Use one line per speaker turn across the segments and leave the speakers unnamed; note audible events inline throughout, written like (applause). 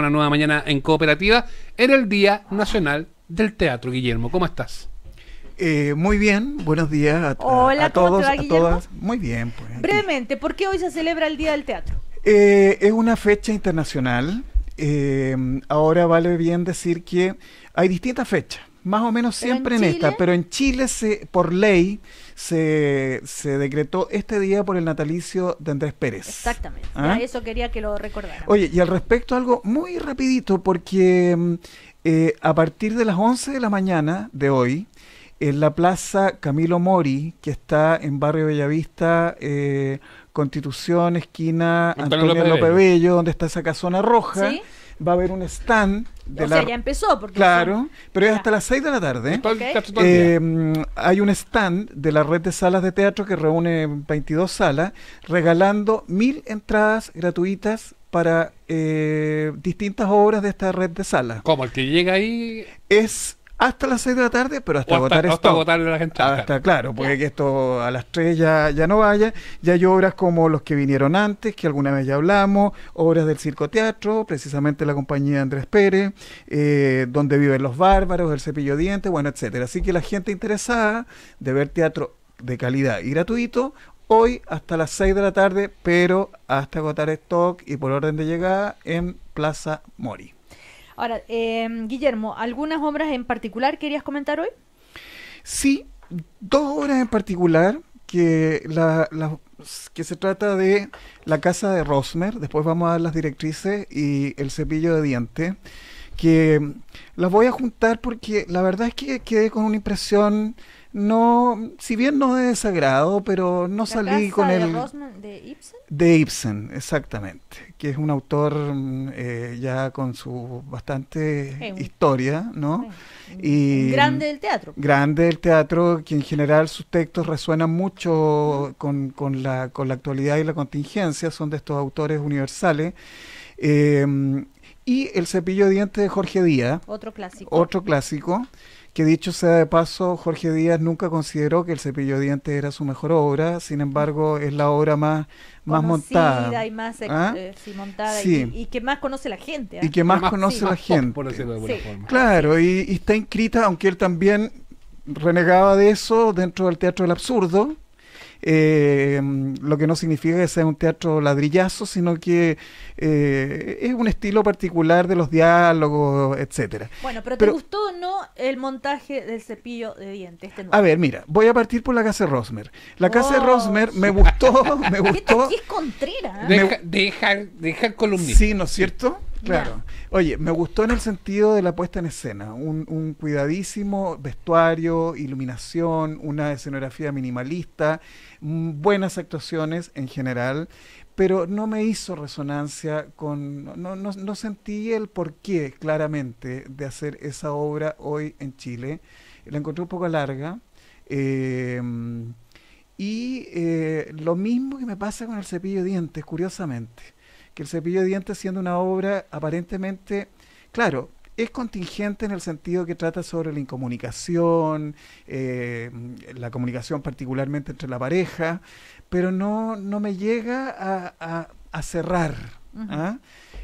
una nueva mañana en cooperativa en el Día Nacional del Teatro. Guillermo, ¿cómo estás? Eh, muy bien, buenos días a, Hola, a, todos, a todas. Muy bien. Pues,
Brevemente, ¿por qué hoy se celebra el Día del Teatro?
Eh, es una fecha internacional. Eh, ahora vale bien decir que hay distintas fechas, más o menos siempre en, en esta, pero en Chile se, por ley se, se decretó este día por el natalicio de Andrés Pérez. Exactamente,
¿ah? Ah, eso quería que lo recordara.
Oye, y al respecto algo muy rapidito, porque mm, eh, a partir de las 11 de la mañana de hoy, en la plaza Camilo Mori, que está en Barrio Bellavista, eh, Constitución, esquina Antonio, donde está esa casona roja, va a haber un stand o sea, ya
empezó. Porque claro,
pero es hasta las 6 de la tarde. Em, hay un stand de la red de salas de teatro que reúne 22 salas, regalando mil entradas gratuitas para eh, distintas obras de esta red de salas. Como el que llega ahí... Es hasta las 6 de la tarde, pero hasta agotar esto. Hasta la gente. Hasta, ah, claro, porque esto a las 3 ya, ya no vaya. Ya hay obras como los que vinieron antes, que alguna vez ya hablamos, obras del Circo Teatro, precisamente la compañía Andrés Pérez, eh, Donde viven los bárbaros, El cepillo diente, dientes, bueno, etcétera. Así que la gente interesada de ver teatro de calidad y gratuito, hoy hasta las 6 de la tarde, pero hasta agotar stock y por orden de llegada en Plaza Mori.
Ahora, em, Guillermo, ¿algunas obras en particular querías comentar hoy?
Sí, dos obras en particular que, la, que se trata de La Casa de Rosmer, después vamos a dar las directrices y El Cepillo de Dientes, que las voy a juntar porque la verdad es que quedé con una impresión no, si bien no es sagrado pero no salí con él el... ¿De Ibsen? De Ibsen, exactamente, que es un autor mm, eh, ya con su bastante historia, ¿no? y grande del teatro. Grande del teatro, que en general sus textos resuenan mucho con, la, actualidad y la contingencia, son de estos autores universales. Eh, y El cepillo de dientes de Jorge Díaz.
Otro clásico. Otro
clásico que dicho sea de paso, Jorge Díaz nunca consideró que El Cepillo de Dientes era su mejor obra, sin embargo es la obra más, más montada. y más ¿Ah? eh,
eh, montada Y, que más conoce la gente. ¿ah? Y que más, conoce la gente.
Claro, y, y está inscrita, aunque él también renegaba de eso dentro del teatro del absurdo, eh, lo que no significa que sea un teatro ladrillazo, sino que eh, es un estilo particular de los diálogos, etcétera.
Bueno, pero, ¿te gustó o no el montaje del cepillo de dientes? a ver,
mira, voy a partir por la casa de Rosmer. La casa de oh, Rosmer me gustó, me (laughs) gustó. es
Contrera? Deja,
deja, deja el columnista. Sí, ¿no es cierto? Claro. Oye, me gustó en el sentido de la puesta en escena, un, cuidadísimo vestuario, iluminación, una escenografía minimalista, mm, buenas actuaciones en general, pero no me hizo resonancia con, no, sentí el porqué claramente de hacer esa obra hoy en Chile. La encontré un poco larga. Em, y eh, lo mismo que me pasa con el cepillo de dientes, curiosamente el cepillo de dientes siendo una obra aparentemente, claro, es contingente en el sentido que trata sobre la incomunicación, eh, la comunicación particularmente entre la pareja, pero no, no me llega a, cerrar.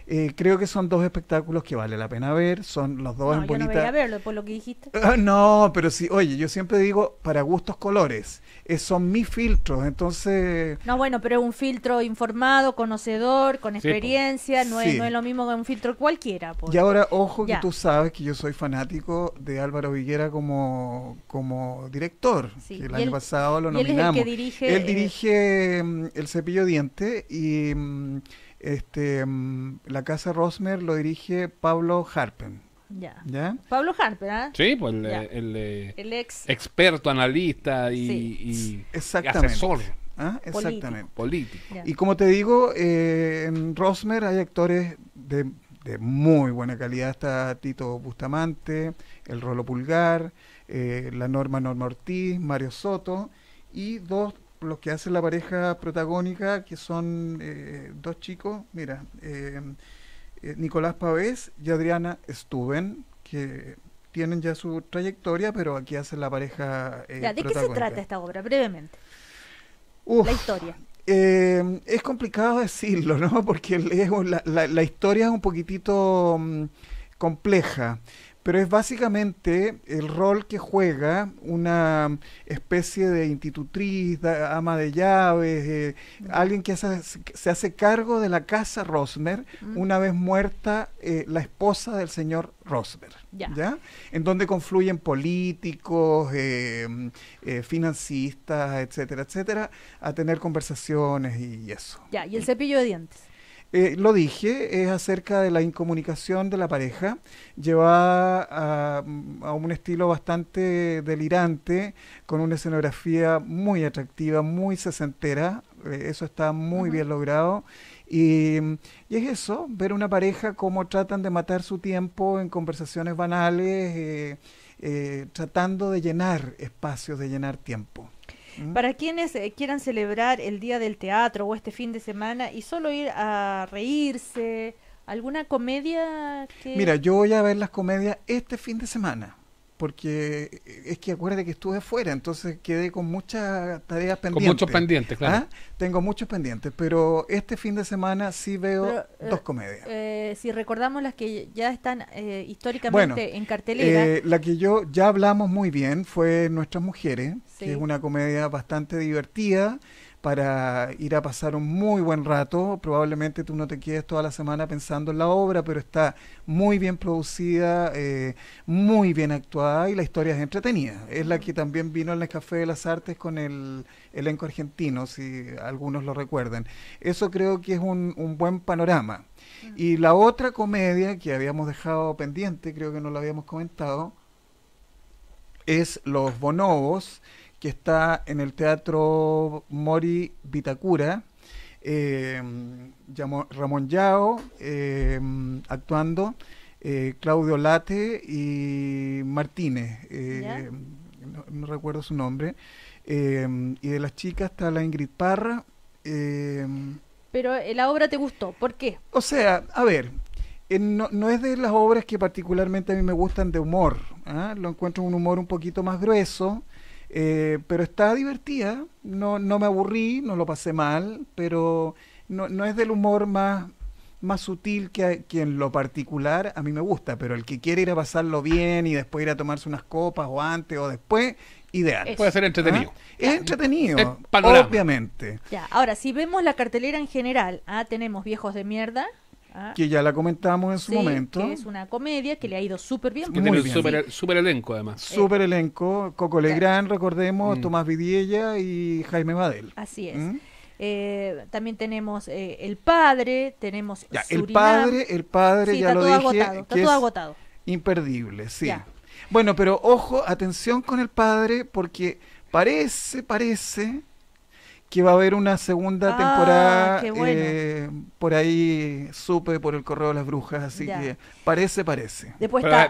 Eh, creo que son dos espectáculos que vale la pena ver, son los dos no, en bonita... No,
verlo por lo que dijiste.
Ah, pero sí, oye, yo siempre digo para gustos colores, eh, son mis filtros, entonces...
No, bueno, pero es un filtro informado, conocedor, con experiencia, no, es, lo mismo que un filtro cualquiera. Pues. Y ahora,
ojo que tú sabes que yo soy fanático de Álvaro Viguera como, como director, el año pasado lo nominamos. Él, dirige, él dirige mm, El Cepillo Diente y... Mm, este, mm, la casa Rosmer lo dirige Pablo Harpen. Ya. ¿Ya?
Pablo Harpen, ¿ah?
Sí, pues el, eh, experto, analista y, asesor. ¿Ah? Exactamente. Político. Y como te digo, eh, en Rosmer hay actores de, muy buena calidad. Está Tito Bustamante, el Rolo Pulgar, eh, la Norma Norma Ortiz, Mario Soto y dos los que hace la pareja protagónica, que son eh, dos chicos, mira, eh, eh, Nicolás Pavés y Adriana Stuben, que tienen ya su trayectoria, pero aquí hacen la pareja. ¿De qué se trata
esta obra, brevemente? la historia.
es complicado (laughs) decirlo, ¿no? Porque la, historia es un poquitito mm, compleja pero es básicamente el rol que juega una especie de institutriz, ama de llaves, eh, alguien que se hace cargo de la casa Rosner una vez muerta eh, la esposa del señor Rosner, ¿ya? En donde confluyen políticos, eh, eh, financistas, etcétera, etcétera, a tener conversaciones y eso.
Ya, y el cepillo de dientes.
Eh, lo dije, es acerca de la incomunicación de la pareja, llevada a, mm, un estilo bastante delirante, con una escenografía muy atractiva, muy sesentera, eh, eso está muy bien logrado. Mm, y, es eso, ver una pareja cómo tratan de matar su tiempo en conversaciones banales, eh, tratando de llenar espacios, de llenar tiempo.
Para quienes eh, quieran celebrar el Día del Teatro o este fin de semana y solo ir a reírse, ¿alguna comedia Mira, yo
voy a ver las comedias este fin de semana porque eh, es que acuerde que estuve afuera, entonces quedé con muchas tareas pendientes. Con muchos pendientes, claro. ¿Ah? Tengo muchos pendientes, pero este fin de semana sí veo eh, dos comedias.
Eh, si recordamos las que ya están históricamente en cartelera.
la que yo ya hablamos muy bien fue Nuestras Mujeres, que es una comedia bastante divertida para ir a pasar un muy buen rato. Probablemente tú no te quedes toda la semana pensando en la obra, pero está muy bien producida, eh, muy bien actuada y la historia es entretenida. Es la que también vino en el Café de las Artes con el elenco argentino, si algunos lo recuerdan. Eso creo que es un, buen panorama. Mm. Y la otra comedia que habíamos dejado pendiente, creo que no la habíamos comentado, es Los Bonobos que está en el Teatro Mori Vitacura. Em, Ramón Yao em, actuando, eh, Claudio Late y Martínez, eh, no, recuerdo su nombre. Em, y de las chicas está la Ingrid Parra.
Pero eh, la obra te gustó, ¿por qué?
O sea, a ver, no, no, es de las obras que particularmente a mí me gustan de humor. ¿ah? Lo encuentro un humor un poquito más grueso. Eh, pero está divertida, no, no me aburrí, no lo pasé mal, pero no, no es del humor más, más sutil que, en lo particular a mí me gusta, pero el que quiere ir a pasarlo bien y después ir a tomarse unas copas o antes o después, ideal. Puede ser entretenido. ¿Ah?
Es entretenido,
obviamente.
Ya, ahora, si vemos la cartelera en general, ¿ah? tenemos Viejos de Mierda, Ah.
que ya la comentamos en su momento. es
una comedia que le ha ido súper bien. un super, elenco, además.
Eh. Súper elenco. Coco Legrand, recordemos, mm. Tomás Vidiella y Jaime Vadel.
Así es. ¿Mm? Eh, también tenemos eh, El Padre, tenemos ya, El Padre, El
Padre, ya lo dije. está todo agotado. Imperdible, sí. Bueno, pero ojo, atención con El Padre, porque parece, parece que va a haber una segunda ah, temporada eh, por ahí supe por el correo de las brujas así que parece parece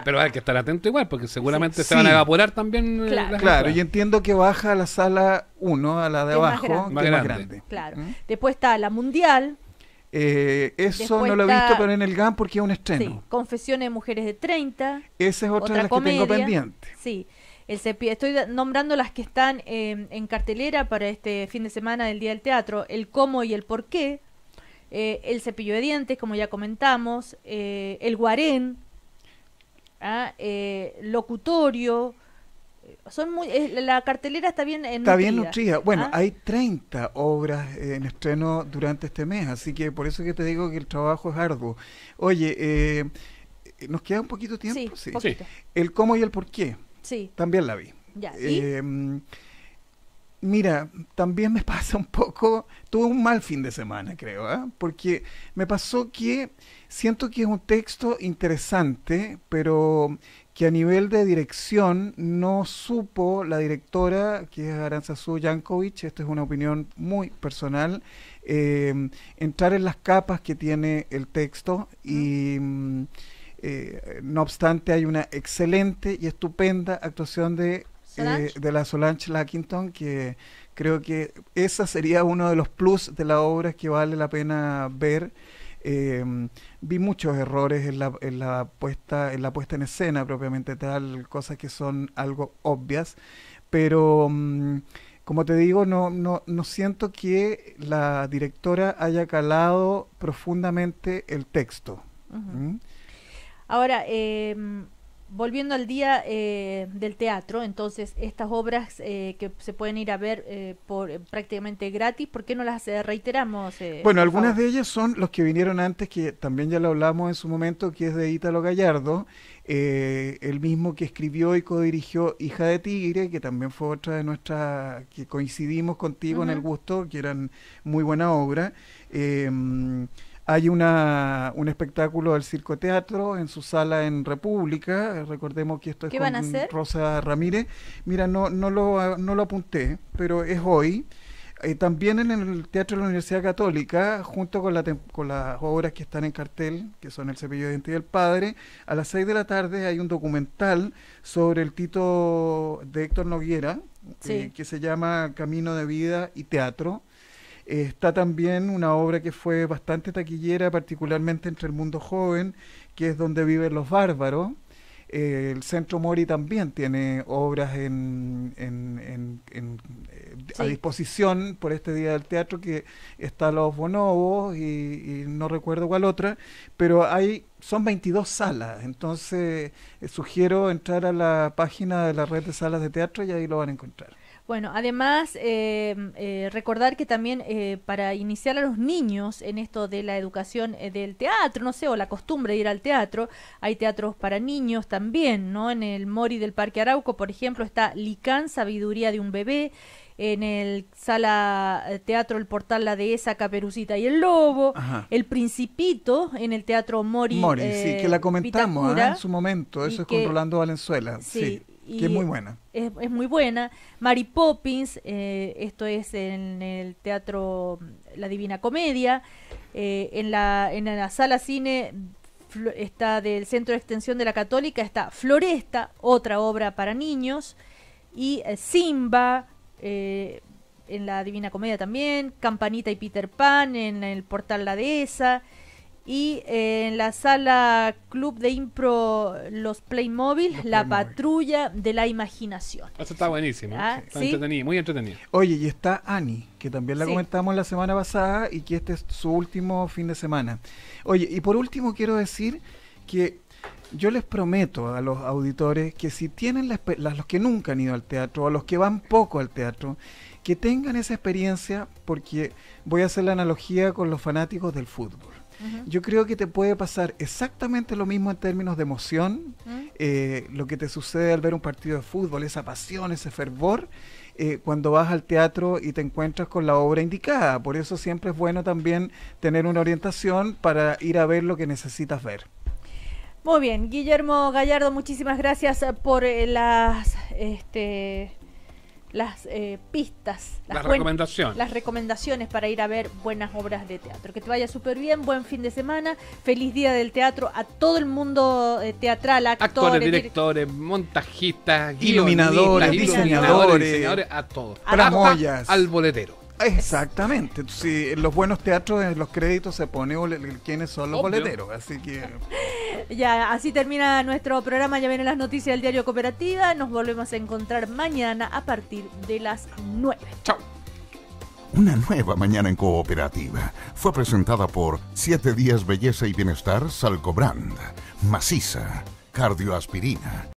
pero, hay que estar atento igual porque seguramente se van a evaporar también eh, claro, claro y entiendo que baja la sala 1 a la de abajo más grande.
claro ¿Mm? después está la mundial
eh, eso no lo he visto, pero en el gan porque es un estreno.
Confesiones de Mujeres de 30.
Esa es otra, de las que tengo pendiente.
Sí el Estoy nombrando las que están em, en cartelera para este fin de semana del Día del Teatro, el cómo y el por qué, eh, el cepillo de dientes, como ya comentamos, eh, el guarén, ¿ah? eh, locutorio. Son muy, la cartelera está bien nutrida. Está bien nutrida.
Bueno, ¿ah? hay 30 obras en estreno durante este mes, así que por eso que te digo que el trabajo es arduo. Oye, nos queda un poquito tiempo. Sí, El cómo y el por qué. Sí. También la vi. Em, mira, también me (laughs) pasa un poco, tuve un mal fin de semana, creo, ¿ah? porque me pasó que siento que es un texto interesante, pero que a nivel de dirección no supo la directora, que es Aranzazú Jankovic, esto es una opinión muy personal, em, entrar en las capas que tiene el texto y... Eh, no obstante, hay una excelente y estupenda actuación de, eh, de la Solange Lackington, que creo que esa sería uno de los plus de la obra que vale la pena ver. Em, vi muchos errores en la, puesta en la puesta en escena propiamente tal, cosas que son algo obvias, pero mm, como te digo, no, no, no siento que la directora haya calado profundamente el texto.
Ahora, em, volviendo al día eh, del teatro, entonces estas obras eh, que se pueden ir a ver eh, por prácticamente gratis, ¿por qué no las reiteramos? bueno, algunas
de ellas son los que vinieron antes, que también ya lo hablamos en su momento, que es de Ítalo Gallardo, el mismo que escribió y co-dirigió Hija de Tigre, que también fue otra de nuestras, que coincidimos contigo en el gusto, que eran muy buena obra. Em, hay una, un espectáculo del Circo Teatro en su sala en República. Recordemos que esto es con Rosa Ramírez. Mira, no, no, lo, ah, no lo apunté, pero es hoy. Eh, también en el Teatro de la Universidad Católica, junto con, la con las obras que están en cartel, que son El cepillo de y del padre, a las 6 de la tarde hay un documental sobre el título de Héctor Noguera, eh, que se llama Camino de Vida y Teatro está también una obra que fue bastante taquillera, particularmente entre el mundo joven, que es donde viven los bárbaros. Eh, el Centro Mori también tiene obras en, en, en, eh, a disposición por este Día del Teatro, que está Los Bonobos y, no recuerdo cuál otra, pero hay son 22 salas, entonces eh, sugiero entrar a la página de la red de salas de teatro y ahí lo van a encontrar.
Bueno, además, eh, eh, recordar que también eh, para iniciar a los niños en esto de la educación del teatro, no sé, o la costumbre de ir al teatro, hay teatros para niños también, ¿no? En el Mori del Parque Arauco, por ejemplo, está Licán, Sabiduría de un Bebé, en el Sala Teatro El Portal La Dehesa, Caperucita y el Lobo, El Principito en el Teatro Mori. Mori, sí, que la comentamos en su momento, eso es con Rolando Valenzuela. sí que es muy buena. Es, muy buena. Mary Poppins, eh, esto es en el teatro mm, La Divina Comedia. Eh, en, la, en la sala cine está del Centro de Extensión de la Católica, está Floresta, otra obra para niños. Y eh, Simba, en la Divina Comedia también. Campanita y Peter Pan, en el portal La Dehesa. Y eh, en la sala Club de Impro Los Playmobil, La Patrulla de la Imaginación. Eso está buenísimo. Ah, está
entretenido, muy entretenido. Oye, y está Ani, que también la comentamos la semana pasada y que este es su último fin de semana. Oye, y por último quiero decir que yo les prometo a los auditores que si tienen la, los que nunca han ido al teatro o los que van poco al teatro, que tengan esa experiencia porque voy a hacer la analogía con los fanáticos del fútbol. Yo creo que te puede pasar exactamente lo mismo en términos de emoción, eh, lo que te sucede al ver un partido de fútbol, esa pasión, ese fervor. Eh, cuando vas al teatro y te encuentras con la obra indicada. Por eso siempre es bueno también tener una orientación para ir a ver lo que necesitas ver.
Muy bien, Guillermo Gallardo, muchísimas gracias eh, por las este, las eh, pistas, las, recomendaciones. las recomendaciones para ir a ver buenas obras de teatro. Que te vaya súper bien, buen fin de semana, feliz día del teatro a todo el mundo eh, teatral, actores,
directores, montajistas, iluminadores, diseñadores, a todos. al boletero. Exactamente. Si en los buenos teatros en los créditos se pone quiénes son los boleteros, así que
(laughs) ya así termina nuestro programa, ya vienen las noticias del diario Cooperativa, nos volvemos a encontrar mañana a partir de las 9. Chao.
Una nueva mañana en cooperativa fue presentada por Siete días belleza y bienestar Salcobrand, maciza, cardioaspirina